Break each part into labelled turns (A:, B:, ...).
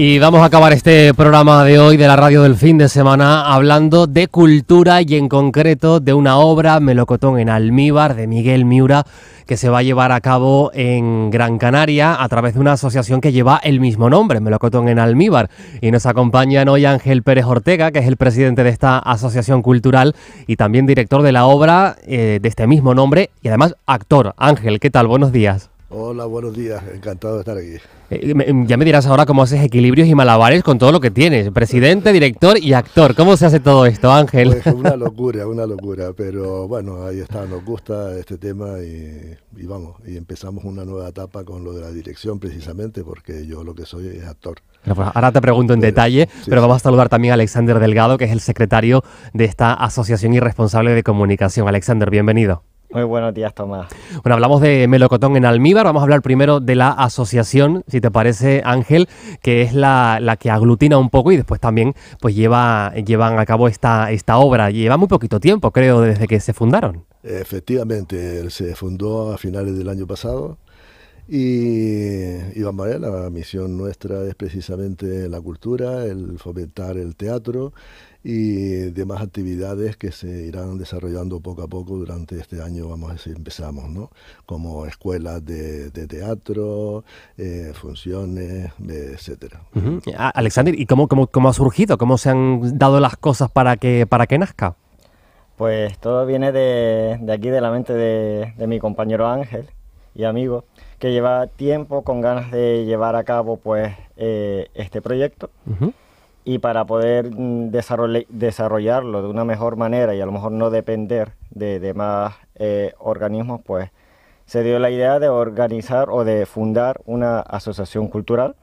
A: Y vamos a acabar este programa de hoy de la radio del fin de semana hablando de cultura y en concreto de una obra, Melocotón en almíbar, de Miguel Miura, que se va a llevar a cabo en Gran Canaria a través de una asociación que lleva el mismo nombre, Melocotón en almíbar. Y nos acompañan hoy Ángel Pérez Ortega, que es el presidente de esta asociación cultural y también director de la obra eh, de este mismo nombre y además actor. Ángel, ¿qué tal? Buenos días.
B: Hola, buenos días, encantado de estar aquí.
A: Eh, ya me dirás ahora cómo haces equilibrios y malabares con todo lo que tienes, presidente, director y actor. ¿Cómo se hace todo esto, Ángel? Pues una
B: locura, una locura, pero bueno, ahí está, nos gusta este tema y, vamos, y empezamos una nueva etapa con lo de la dirección precisamente, porque yo lo que soy es actor.
A: Pues, ahora te pregunto en detalle, pero vamos a saludar también a Alexander Delgado, que es el secretario de esta asociación y responsable de comunicación. Alexander, bienvenido.
C: Muy buenos días, Tomás.
A: Bueno, hablamos de melocotón en almíbar. Vamos a hablar primero de la asociación, si te parece, Ángel, que es la, la que aglutina un poco y después también pues lleva, llevan a cabo esta, esta obra. Lleva muy poquito tiempo, creo, desde que se fundaron.
B: Efectivamente, se fundó a finales del año pasado y, vamos a ver, la misión nuestra es precisamente la cultura, el fomentar el teatro y demás actividades que se irán desarrollando poco a poco durante este año, vamos a decir, empezamos, ¿no? Como escuelas de, teatro, eh, funciones, etcétera.
A: Alexander, ¿y cómo, cómo, ha surgido? ¿Cómo se han dado las cosas para que, para que nazca?
B: Pues
C: todo viene de, de aquí, de la mente de mi compañero Ángel, y amigos que lleva tiempo con ganas de llevar a cabo pues eh, este proyecto y para poder mm, desarrollarlo de una mejor manera y a lo mejor no depender de demás eh, organismos pues se dio la idea de organizar o de fundar una asociación cultural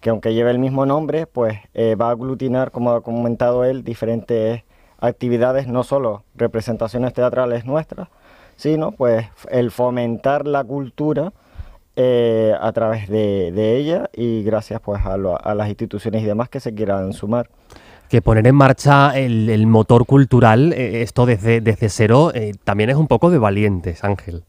C: que aunque lleve el mismo nombre pues eh, va a aglutinar como ha comentado él diferentes actividades no solo representaciones teatrales nuestras sino pues el fomentar la cultura eh, a través de, ella y gracias pues a, las instituciones y demás que se
A: quieran sumar. Que poner en marcha el, el motor cultural, eh, esto desde, desde cero, eh, también es un poco de valientes, Ángel.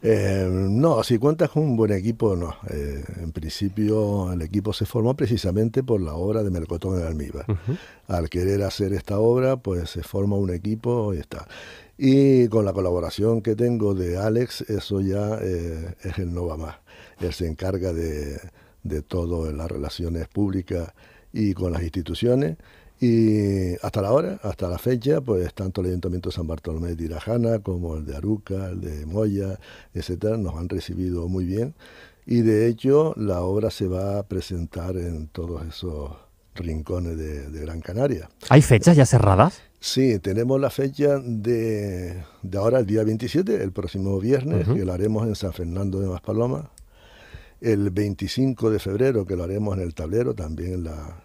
B: Eh, no, si cuentas con un buen equipo, no. Eh, en principio, el equipo se formó precisamente por la obra de Mercotón en Almíbar. Al querer hacer esta obra, pues se forma un equipo y está. Y con la colaboración que tengo de Alex, eso ya eh, es el va Más. Él se encarga de, de todo en las relaciones públicas y con las instituciones. Y hasta la hora, hasta la fecha, pues tanto el Ayuntamiento de San Bartolomé de Tirajana como el de Aruca, el de Moya, etcétera, nos han recibido muy bien. Y de hecho, la obra se va a presentar en todos esos rincones de, Gran Canaria.
A: ¿Hay fechas ya cerradas?
B: Sí, tenemos la fecha de, de ahora, el día 27, el próximo viernes, que lo haremos en San Fernando de Maspaloma. El 25 de febrero, que lo haremos en el tablero, también en la,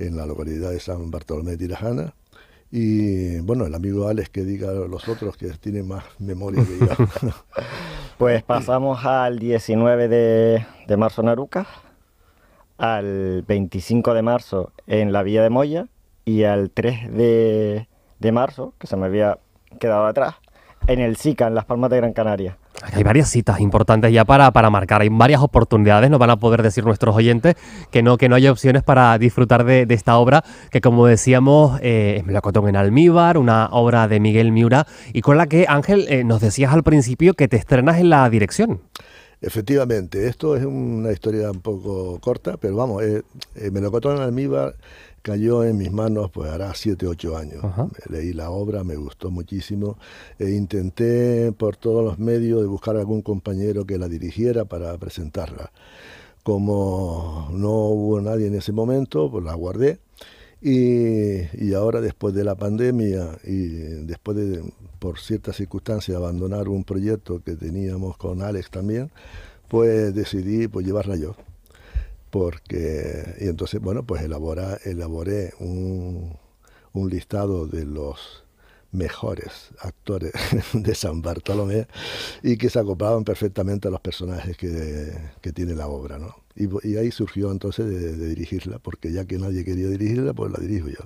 B: en la localidad de San Bartolomé de Tirajana. Y bueno, el amigo Alex que diga los otros que tiene más memoria que yo.
C: pues pasamos al 19 de, marzo en Aruca, al 25 de marzo en la Villa de Moya y al 3 de, de marzo, que se me había quedado atrás, en el SICA, en Las Palmas de Gran Canaria.
A: Hay varias citas importantes ya para, para marcar, hay varias oportunidades, nos van a poder decir nuestros oyentes que no, que no hay opciones para disfrutar de, esta obra, que como decíamos, eh, es Melocotón en Almíbar, una obra de Miguel Miura, y con la que Ángel eh, nos decías al principio que te estrenas en la dirección.
B: Efectivamente, esto es una historia un poco corta, pero vamos, eh, Melocotón en Almíbar cayó en mis manos pues hará 7, 8 años. Leí la obra, me gustó muchísimo e intenté por todos los medios de buscar algún compañero que la dirigiera para presentarla. Como no hubo nadie en ese momento, pues la guardé y, y ahora después de la pandemia y después de, por ciertas circunstancias, abandonar un proyecto que teníamos con Alex también, pues decidí pues, llevarla yo porque y entonces bueno pues elabora, elaboré un, listado de los mejores actores de San Bartolomé y que se acoplaban perfectamente a los personajes que, tiene la obra. ¿no? Y, ahí surgió entonces de dirigirla, porque ya que nadie quería dirigirla, pues la dirijo yo.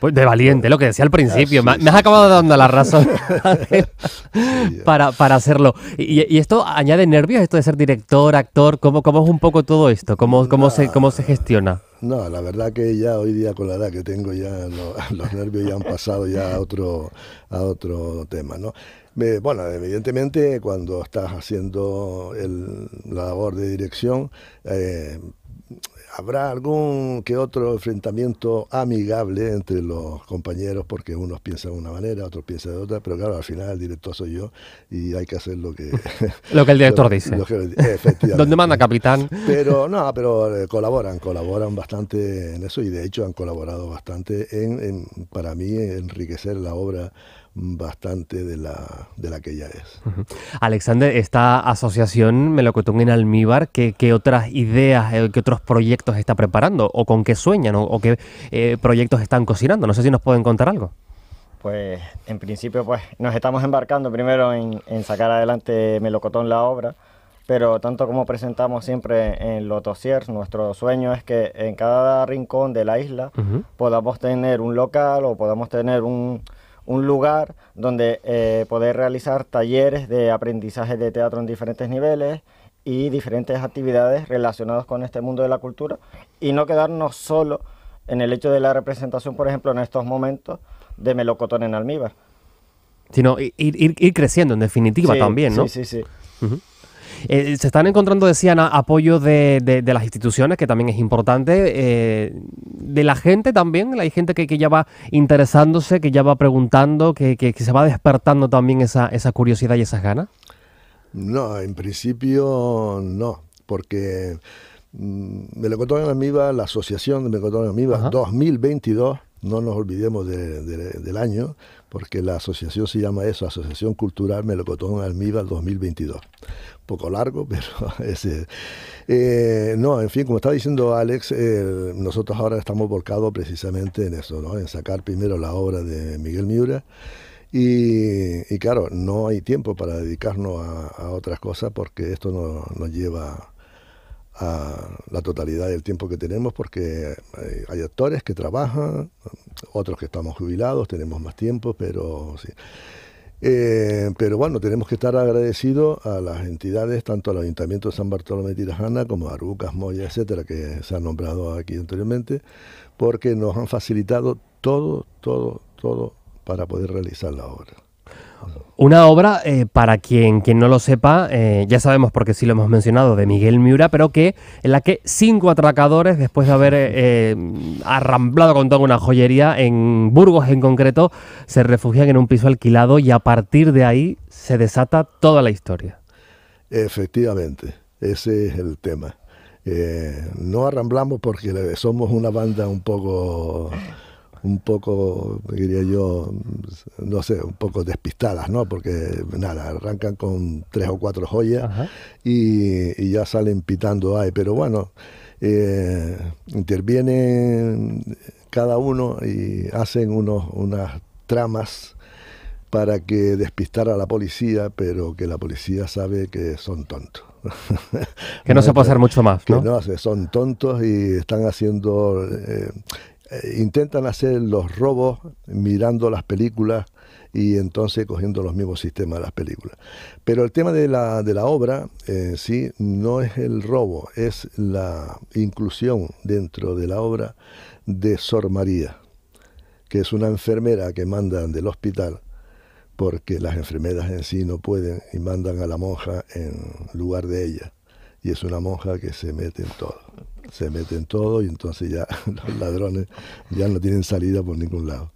A: Pues de valiente, lo que decía al principio. Ah, me, has acabado dando la razón para, hacerlo. Y, esto añade nervios, esto de ser director, actor, ¿cómo, cómo es un poco todo esto? ¿Cómo, cómo, se, cómo se gestiona?
B: No, la verdad que ya hoy día con la edad que tengo ya los nervios ya han pasado ya a otro, a otro tema, ¿no? bueno, evidentemente cuando estás haciendo la labor de dirección... Eh, habrá algún que otro enfrentamiento amigable entre los compañeros, porque unos piensan de una manera, otros piensan de otra, pero claro, al final el director soy yo y hay que hacer lo que... lo que el director dice. Donde manda capitán. Pero no, pero eh, colaboran, colaboran bastante en eso y de hecho han colaborado bastante en, en para mí, enriquecer la obra bastante de la, de la que ya es.
A: Alexander, esta asociación Melocotón en Almíbar, ¿qué, otras ideas, eh, qué otros proyectos está preparando? ¿O con qué sueñan? ¿O, qué eh, proyectos están cocinando? No sé si nos pueden contar algo.
C: Pues en principio pues nos estamos embarcando primero en, sacar adelante Melocotón la obra, pero tanto como presentamos siempre en Lotosiers, nuestro sueño es que en cada rincón de la isla podamos tener un local o podamos tener un, un lugar donde eh, poder realizar talleres de aprendizaje de teatro en diferentes niveles y diferentes actividades relacionadas con este mundo de la cultura y no quedarnos solo en el hecho de la representación, por ejemplo, en estos momentos de melocotón en almíbar.
A: Sino ir, creciendo en definitiva también, ¿no? Sí, sí, sí. Eh, se están encontrando, decían, apoyo de, las instituciones, que también es importante, eh, de la gente también, hay gente que, ya va interesándose, que ya va preguntando, que, se va despertando también esa, curiosidad y esas ganas.
B: No, en principio no, porque... Mm, contó en Amiba, la Asociación de contó en Amiba 2022 no nos olvidemos del año, porque la asociación se llama eso, Asociación Cultural Melocotón Almíbar 2022. poco largo, pero ese... Eh, no, en fin, como estaba diciendo Alex, eh, nosotros ahora estamos volcados precisamente en eso, ¿no? en sacar primero la obra de Miguel Miura. Y, claro, no hay tiempo para dedicarnos a, otras cosas porque esto nos lleva a la totalidad del tiempo que tenemos porque eh, hay actores que trabajan, otros que estamos jubilados, tenemos más tiempo, pero sí. Eh, pero bueno, tenemos que estar agradecidos a las entidades, tanto al Ayuntamiento de San Bartolomé de Tirajana como a Arucas, Moya, etcétera, que se han nombrado aquí anteriormente, porque nos han facilitado todo, todo, todo para poder realizar la obra.
A: Una obra, eh, para quien, no lo sepa, eh, ya sabemos porque sí lo hemos mencionado, de Miguel Miura, pero que en la que cinco atracadores, después de haber eh, arramblado con toda una joyería, en Burgos en concreto, se refugian en un piso alquilado y a partir de ahí se desata toda la historia.
B: Efectivamente, ese es el tema. no arramblamos porque somos una banda un poco un poco, diría yo, no sé, un poco despistadas, ¿no? Porque nada, arrancan con tres o cuatro joyas y, ya salen pitando ahí. Pero bueno, eh, intervienen cada uno y hacen unos, unas tramas para que despistara a la policía, pero que la policía sabe que son tontos.
A: que no se puede hacer mucho más. ¿no? Que
B: no, son tontos y están haciendo eh, eh, intentan hacer los robos mirando las películas y entonces cogiendo los mismos sistemas de las películas. Pero el tema de la, de la obra en sí no es el robo, es la inclusión dentro de la obra de Sor María, que es una enfermera que mandan del hospital porque las enfermeras en sí no pueden y mandan a la monja en lugar de ella. Y es una monja que se mete en todo se meten todo y entonces ya los ladrones ya no tienen salida por ningún lado.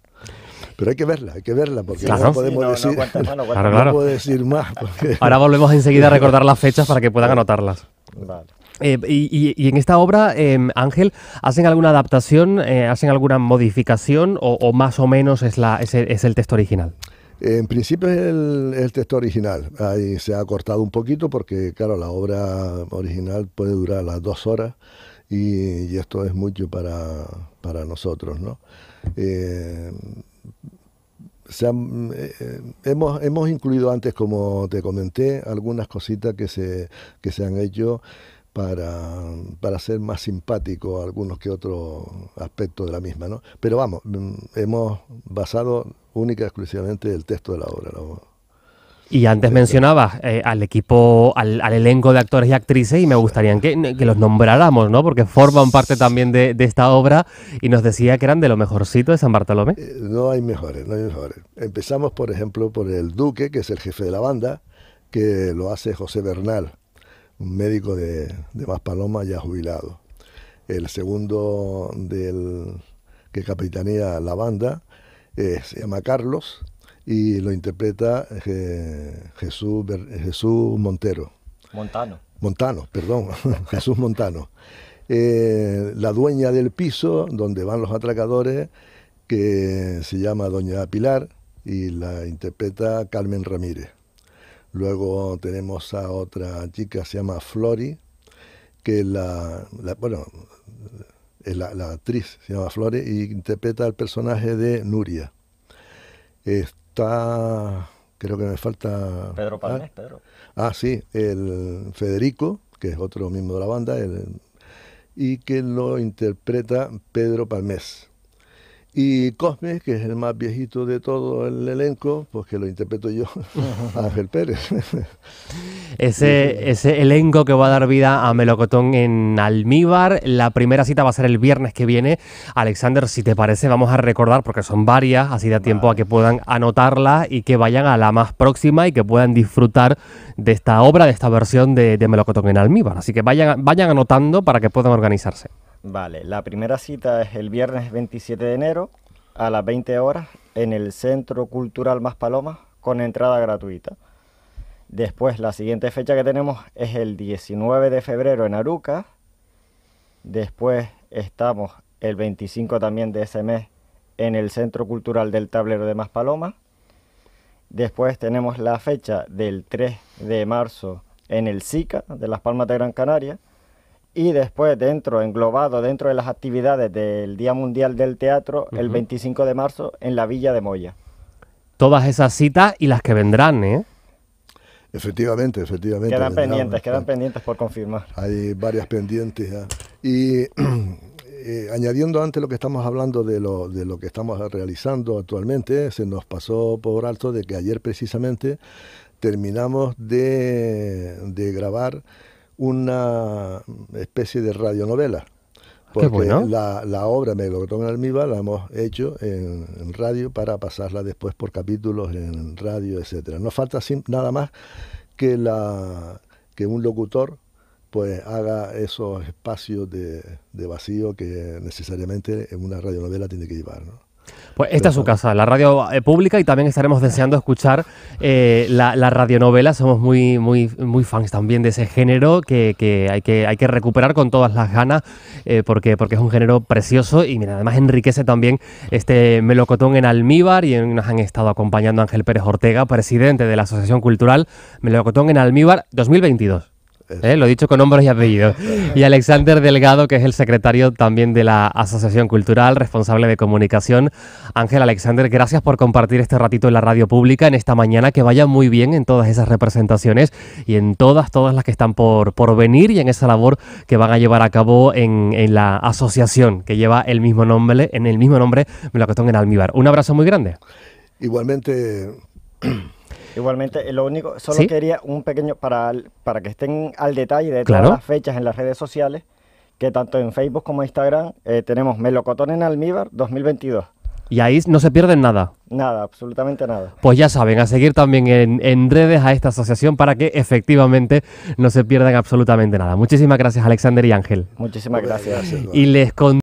B: Pero hay que verla, hay que verla, porque no podemos decir, claro, Puedo decir más. Ahora volvemos enseguida a recordar las fechas para que puedan anotarlas.
A: Eh, y, y, en esta obra, em, Ángel, ¿hacen alguna adaptación, eh, hacen alguna modificación o, más o menos es, la, es, el, texto original?
B: En principio es el, el, texto original. Ahí se ha cortado un poquito porque, claro, la obra original puede durar las dos horas y, esto es mucho para, para nosotros, ¿no? Eh, eh, eh, hemos, incluido antes, como te comenté, algunas cositas que se, que se han hecho para, para ser más simpático algunos que otros aspectos de la misma. ¿no? Pero vamos, mm, hemos basado única y exclusivamente el texto
A: de la obra. Y antes mencionabas eh, al equipo, al, elenco de actores y actrices, y me gustaría que, los nombráramos, ¿no? Porque forman parte también de, esta obra y nos decía que eran de lo mejorcito de San Bartolomé. Eh,
B: no hay mejores, no hay mejores. Empezamos, por ejemplo, por el Duque, que es el jefe de la banda, que lo hace José Bernal, un médico de, de Paloma ya jubilado. El segundo del que capitanea la banda eh, se llama Carlos y lo interpreta eh, Jesús, Jesús Montero. Montano. Montano, perdón, Jesús Montano. Eh, la dueña del piso donde van los atracadores, que se llama Doña Pilar y la interpreta Carmen Ramírez. Luego tenemos a otra chica, se llama Flori, que la, la bueno, la, la, actriz se llama Flori y interpreta el personaje de Nuria. Este, creo que me falta... Pedro Palmés, ah, Pedro. Ah, sí, el Federico, que es otro miembro de la banda, y que lo interpreta Pedro Palmés. Y Cosme, que es el más viejito de todo el elenco, pues que lo interpreto yo, Ángel Pérez.
A: ese, elenco que va a dar vida a Melocotón en Almíbar. La primera cita va a ser el viernes que viene. Alexander, si te parece, vamos a recordar, porque son varias, así da tiempo a que puedan anotarla y que vayan a la más próxima y que puedan disfrutar de esta obra, de esta versión de, de Melocotón en Almíbar. Así que vayan, vayan anotando para que puedan organizarse.
C: Vale, la primera cita es el viernes 27 de enero a las 20 horas en el Centro Cultural Más Palomas con entrada gratuita. Después, la siguiente fecha que tenemos es el 19 de febrero en Aruca. Después estamos el 25 también de ese mes en el Centro Cultural del Tablero de Más Palomas. Después tenemos la fecha del 3 de marzo en el SICA de Las Palmas de Gran Canaria y después, dentro, englobado dentro de las actividades del Día Mundial del Teatro, el 25 de marzo, en la Villa de Moya.
A: Todas esas citas y las que vendrán, ¿eh?
B: Efectivamente, efectivamente. Quedan pendientes, quedan pendientes por confirmar. Hay varias pendientes ya. ¿ah? Y eh, añadiendo antes lo que estamos hablando de lo, que estamos realizando actualmente, se nos pasó por alto de que ayer precisamente terminamos de, de grabar una especie de radionovela. Ah, Porque la, la, obra Melocotón en Almíbar la hemos hecho en, radio para pasarla después por capítulos en radio, etcétera. No falta nada más que, la, que un locutor pues haga esos espacios de, de vacío que necesariamente en una radionovela tiene que llevar. ¿no?
A: Pues esta es su casa, la radio eh, pública, y también estaremos deseando escuchar eh, la, radionovela. Somos muy, muy, muy fans también de ese género que, hay, que hay que recuperar con todas las ganas, eh, porque, porque es un género precioso y mira, además enriquece también este melocotón en almíbar. Y nos han estado acompañando Ángel Pérez Ortega, presidente de la Asociación Cultural Melocotón en Almíbar 2022. Eh, lo lo dicho con nombres y apellidos. Y Alexander Delgado, que es el secretario también de la Asociación Cultural, responsable de comunicación. Ángel Alexander, gracias por compartir este ratito en la radio pública en esta mañana. Que vaya muy bien en todas esas representaciones y en todas, todas las que están por, por venir y en esa labor que van a llevar a cabo en, la asociación que lleva el mismo nombre, en el mismo nombre, en Almíbar. Un abrazo muy grande.
B: Igualmente.
C: Igualmente, eh, lo único, solo quería un pequeño, para, para que estén al detalle de las fechas en las redes sociales, que tanto en Facebook como en Instagram eh, tenemos Melocotón en Almíbar 2022.
A: Y ahí no se pierden nada.
C: Nada, absolutamente nada.
A: Pues ya saben, a seguir también en, redes a esta asociación para que efectivamente no se pierdan absolutamente nada. Muchísimas gracias, Alexander y Ángel.
C: Muchísimas gracias.
A: Y les